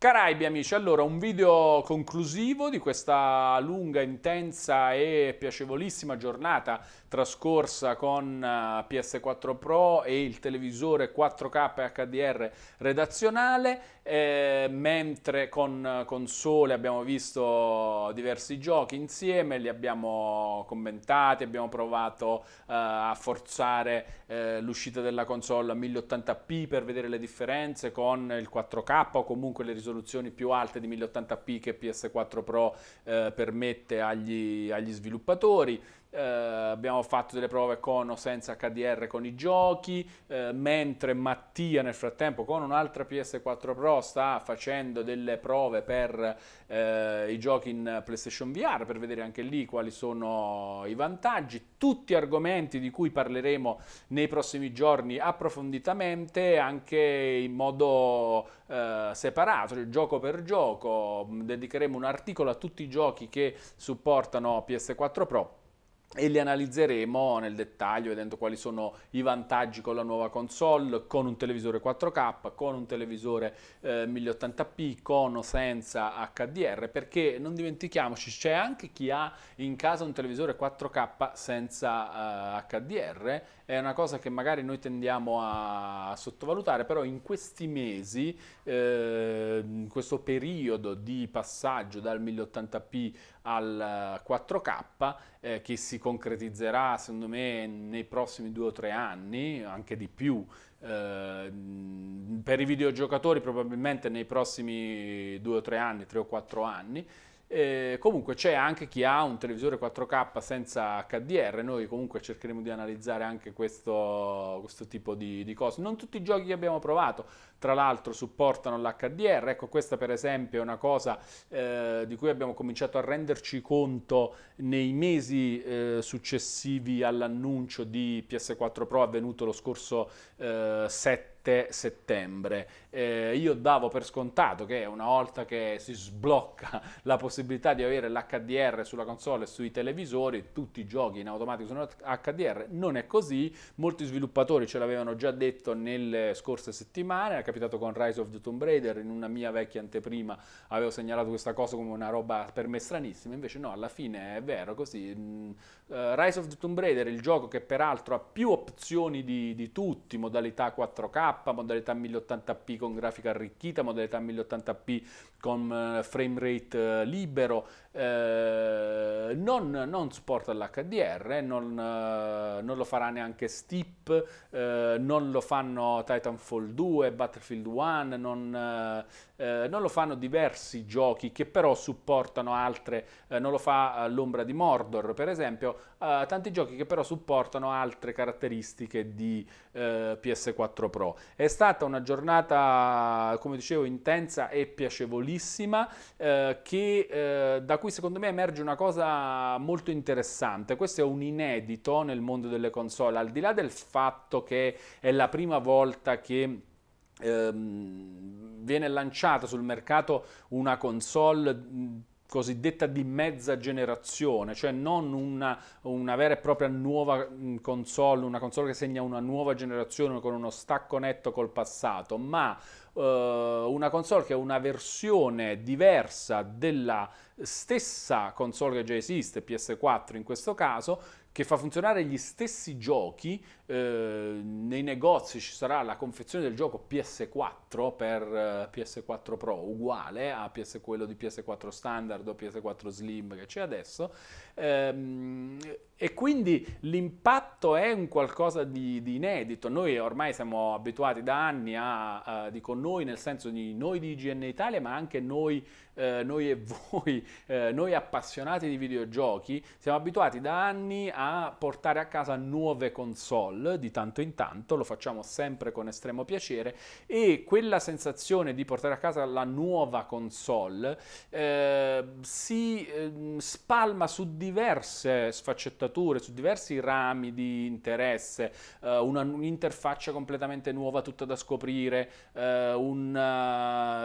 Caraibi amici, allora un video conclusivo di questa lunga, intensa e piacevolissima giornata trascorsa con eh, PS4 Pro e il televisore 4K HDR redazionale, eh, mentre con console abbiamo visto diversi giochi insieme, li abbiamo commentati, abbiamo provato eh, a forzare eh, l'uscita della console a 1080p per vedere le differenze con il 4K o comunque le risoluzioni più alte di 1080p che PS4 Pro eh, permette agli, agli sviluppatori eh, abbiamo fatto delle prove con o senza HDR con i giochi, eh, mentre Mattia nel frattempo con un'altra PS4 Pro sta facendo delle prove per eh, i giochi in PlayStation VR per vedere anche lì quali sono i vantaggi, tutti argomenti di cui parleremo nei prossimi giorni approfonditamente anche in modo eh, separato, cioè gioco per gioco, dedicheremo un articolo a tutti i giochi che supportano PS4 Pro e li analizzeremo nel dettaglio vedendo quali sono i vantaggi con la nuova console, con un televisore 4K, con un televisore eh, 1080p, con o senza HDR, perché non dimentichiamoci c'è anche chi ha in casa un televisore 4K senza eh, HDR è una cosa che magari noi tendiamo a sottovalutare, però in questi mesi, eh, in questo periodo di passaggio dal 1080p al 4K, eh, che si concretizzerà secondo me nei prossimi due o tre anni, anche di più, eh, per i videogiocatori probabilmente nei prossimi due o tre anni, tre o quattro anni, e eh, comunque c'è anche chi ha un televisore 4K senza HDR, noi comunque cercheremo di analizzare anche questo, questo tipo di, di, cose. Non tutti i giochi che abbiamo provato, tra l'altro supportano l'HDR. Ecco, questa per esempio è una cosa eh, di cui abbiamo cominciato a renderci conto nei mesi eh, successivi all'annuncio di PS4 Pro avvenuto lo scorso eh, 7 settembre. Eh, io davo per scontato che una volta che si sblocca la possibilità di avere l'HDR sulla console e sui televisori, tutti i giochi in automatico sono HDR. Non è così, molti sviluppatori ce l'avevano già detto nelle scorse settimane, capitato con Rise of the Tomb Raider, in una mia vecchia anteprima avevo segnalato questa cosa come una roba per me stranissima, invece no, alla fine è vero così. Uh, Rise of the Tomb Raider è il gioco che peraltro ha più opzioni di, di tutti, modalità 4K, modalità 1080p con grafica arricchita, modalità 1080p con uh, frame rate uh, libero, eh, non, non, supporta l'HDR, non, eh, non, lo farà neanche Steep, eh, non lo fanno Titanfall 2, Battlefield 1, non, eh, eh, non, lo fanno diversi giochi che però supportano altre, non lo fa l'ombra di Mordor per esempio, tanti giochi che però supportano altre caratteristiche di PS4 Pro. È stata una giornata, come dicevo, intensa e piacevolissima che da cui cui secondo me emerge una cosa molto interessante. Questo è un inedito nel mondo delle console, al di là del fatto che è la prima volta che ehm, viene lanciata sul mercato una console cosiddetta di mezza generazione, cioè non una, una, vera e propria nuova mm, console, una console che segna una nuova generazione con uno stacco netto col passato, ma eh, una console che è una versione diversa della stessa console che già esiste, PS4 in questo caso, che fa funzionare gli stessi giochi Ehm, nei negozi ci sarà la confezione del gioco PS4 per eh, PS4 Pro uguale a PS, quello di PS4 standard o PS4 Slim che c'è adesso ehm, e quindi l'impatto è un qualcosa di, di inedito. Noi ormai siamo abituati da anni a, a, dico noi nel senso di noi di IGN Italia, ma anche noi, eh, noi e voi, eh, noi appassionati di videogiochi, siamo abituati da anni a portare a casa nuove console gol di tanto in tanto, lo facciamo sempre con estremo piacere e quella sensazione di portare a casa la nuova console eh, si eh, spalma su diverse sfaccettature, su diversi rami di interesse, eh, una, un'interfaccia completamente nuova tutta da scoprire, eh, un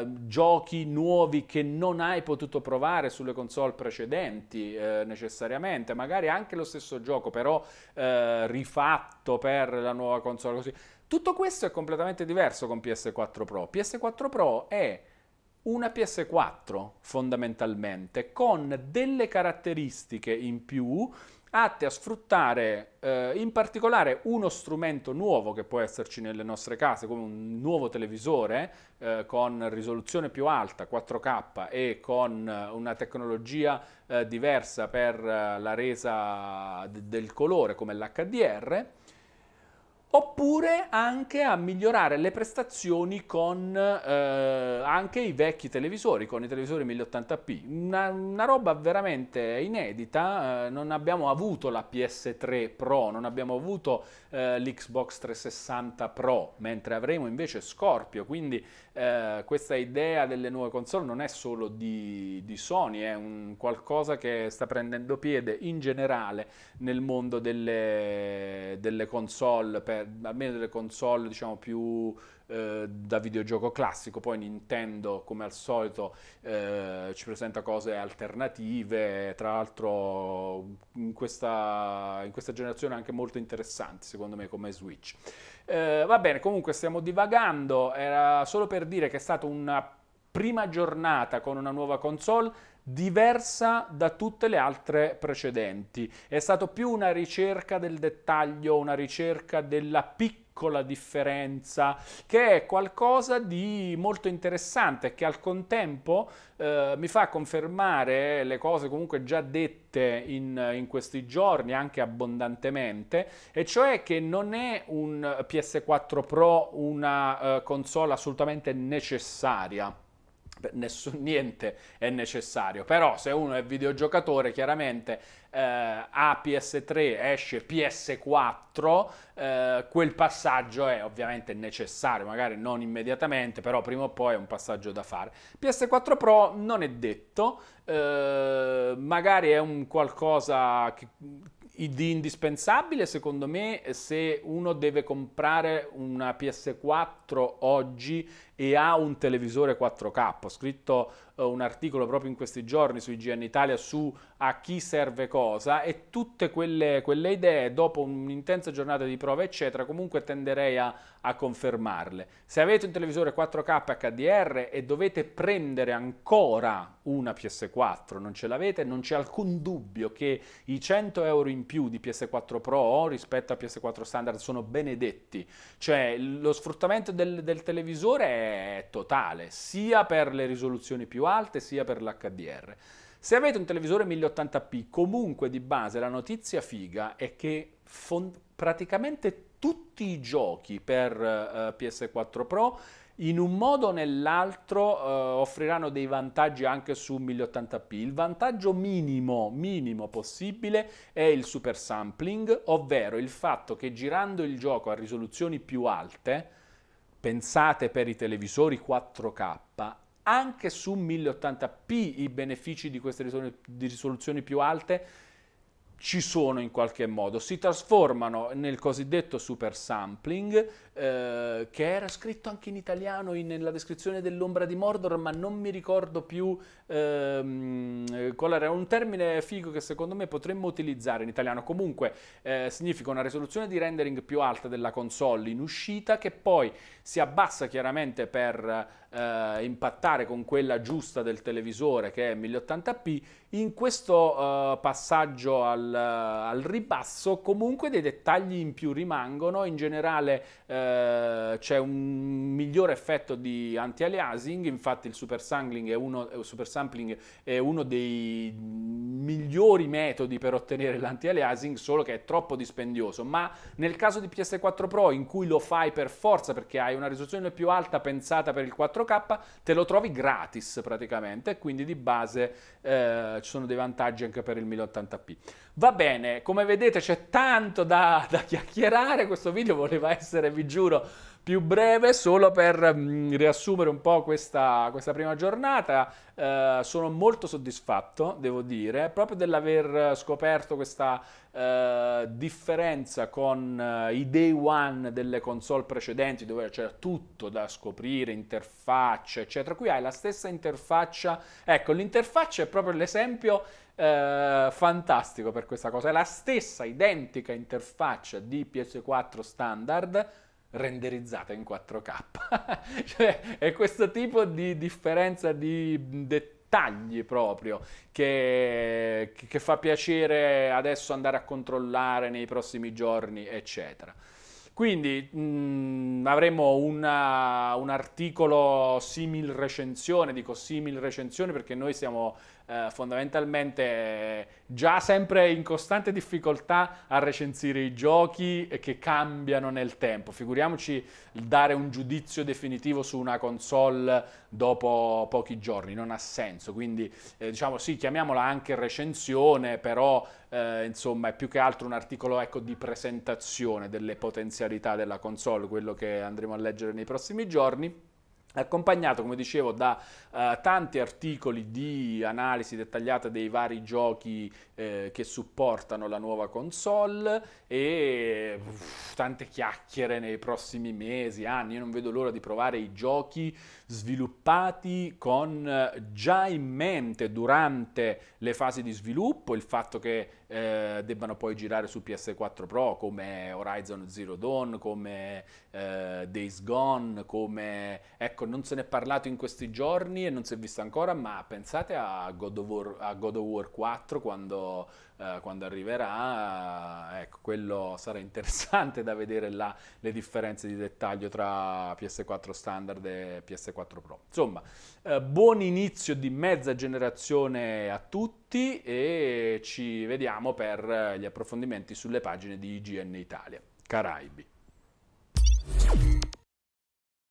eh, giochi nuovi che non hai potuto provare sulle console precedenti eh, necessariamente, magari anche lo stesso gioco però eh, rifatto per la nuova console così. Tutto questo è completamente diverso con PS4 Pro. PS4 Pro è una PS4 fondamentalmente con delle caratteristiche in più atte a sfruttare eh, in particolare uno strumento nuovo che può esserci nelle nostre case, come un nuovo televisore eh, con risoluzione più alta, 4K, e con eh, una tecnologia eh, diversa per eh, la resa d- del colore come l'HDR, oppure anche a migliorare le prestazioni con eh, anche i vecchi televisori, con i televisori 1080p. Una, una roba veramente inedita, eh, non abbiamo avuto la PS3 Pro, non abbiamo avuto eh, l'Xbox 360 Pro, mentre avremo invece Scorpio, quindi eh, questa idea delle nuove console non è solo di, di Sony, è un qualcosa che sta prendendo piede in generale nel mondo delle, delle console per eh, almeno delle console diciamo più eh, da videogioco classico, poi Nintendo come al solito eh, ci presenta cose alternative, tra l'altro in questa, in questa generazione anche molto interessanti secondo me come Switch. Eh, va bene, comunque stiamo divagando, era solo per dire che è stata una prima giornata con una nuova console, diversa da tutte le altre precedenti. È stato più una ricerca del dettaglio, una ricerca della piccola differenza, che è qualcosa di molto interessante che al contempo eh, mi fa confermare le cose comunque già dette in, in, questi giorni, anche abbondantemente, e cioè che non è un PS4 Pro una eh, console assolutamente necessaria Nessun, niente è necessario, però se uno è videogiocatore chiaramente eh, a PS3 esce PS4, eh, quel passaggio è ovviamente necessario, magari non immediatamente, però prima o poi è un passaggio da fare. PS4 Pro non è detto, eh, magari è un qualcosa che di indispensabile secondo me se uno deve comprare una PS4 oggi e ha un televisore 4K. Ho scritto eh, un articolo proprio in questi giorni su IGN Italia su a chi serve cosa e tutte quelle, quelle idee, dopo un'intensa giornata di prove, eccetera, comunque tenderei a, a confermarle. Se avete un televisore 4K HDR e dovete prendere ancora una PS4, non ce l'avete, non c'è alcun dubbio che i 100 euro in più di PS4 Pro rispetto a PS4 standard sono benedetti. Cioè lo sfruttamento del, del televisore è totale, sia per le risoluzioni più alte sia per l'HDR. Se avete un televisore 1080p, comunque di base la notizia figa è che praticamente tutti i giochi per uh, eh, PS4 Pro in un modo o nell'altro uh, offriranno dei vantaggi anche su 1080p. Il vantaggio minimo, minimo possibile è il super sampling, ovvero il fatto che girando il gioco a risoluzioni più alte pensate per i televisori 4K, anche su 1080p i benefici di queste risoluzioni più alte ci sono in qualche modo, si trasformano nel cosiddetto super sampling, eh, che era scritto anche in italiano in, nella descrizione dell'ombra di Mordor, ma non mi ricordo più ehm, qual era un termine figo che secondo me potremmo utilizzare in italiano. Comunque eh, significa una risoluzione di rendering più alta della console in uscita che poi si abbassa chiaramente per eh, impattare con quella giusta del televisore che è 1080p, in questo eh, passaggio al, al, ribasso comunque dei dettagli in più rimangono, in generale eh, c'è un migliore effetto di anti-aliasing, infatti il super sampling è uno, eh, super sampling è uno dei migliori metodi per ottenere l'anti-aliasing, solo che è troppo dispendioso, ma nel caso di PS4 Pro in cui lo fai per forza perché hai hai una risoluzione più alta pensata per il 4K, te lo trovi gratis praticamente, quindi di base eh, ci sono dei vantaggi anche per il 1080p. Va bene, come vedete c'è tanto da, da chiacchierare, questo video voleva essere, vi giuro, più breve solo per mh, mm, riassumere un po' questa, questa prima giornata. Eh, sono molto soddisfatto, devo dire, proprio dell'aver scoperto questa eh, differenza con eh, i day one delle console precedenti dove c'era tutto da scoprire, interfacce, eccetera. Qui hai la stessa interfaccia. Ecco, l'interfaccia è proprio l'esempio Uh, fantastico per questa cosa. È la stessa identica interfaccia di PS4 standard renderizzata in 4K. cioè, è questo tipo di differenza di dettagli proprio che, che fa piacere adesso andare a controllare nei prossimi giorni, eccetera. Quindi mh, mm, avremo una, un articolo simil recensione, dico simil recensione perché noi siamo eh, fondamentalmente eh, già sempre in costante difficoltà a recensire i giochi che cambiano nel tempo. Figuriamoci dare un giudizio definitivo su una console dopo pochi giorni, non ha senso. Quindi eh, diciamo sì, chiamiamola anche recensione, però eh, insomma è più che altro un articolo ecco, di presentazione delle potenzialità della console, quello che andremo a leggere nei prossimi giorni accompagnato come dicevo da eh, tanti articoli di analisi dettagliata dei vari giochi eh, che supportano la nuova console e uff, tante chiacchiere nei prossimi mesi, anni, io non vedo l'ora di provare i giochi sviluppati con eh, già in mente durante le fasi di sviluppo il fatto che eh, debbano poi girare su PS4 Pro come Horizon Zero Dawn, come eh, Days Gone, come... Ecco, non se ne è parlato in questi giorni e non si è visto ancora, ma pensate a God of War, God of War 4 quando eh, quando arriverà, ecco, quello sarà interessante da vedere là le differenze di dettaglio tra PS4 standard e PS4 Pro. Insomma, eh, buon inizio di mezza generazione a tutti e ci vediamo per eh, gli approfondimenti sulle pagine di IGN Italia. Caraibi.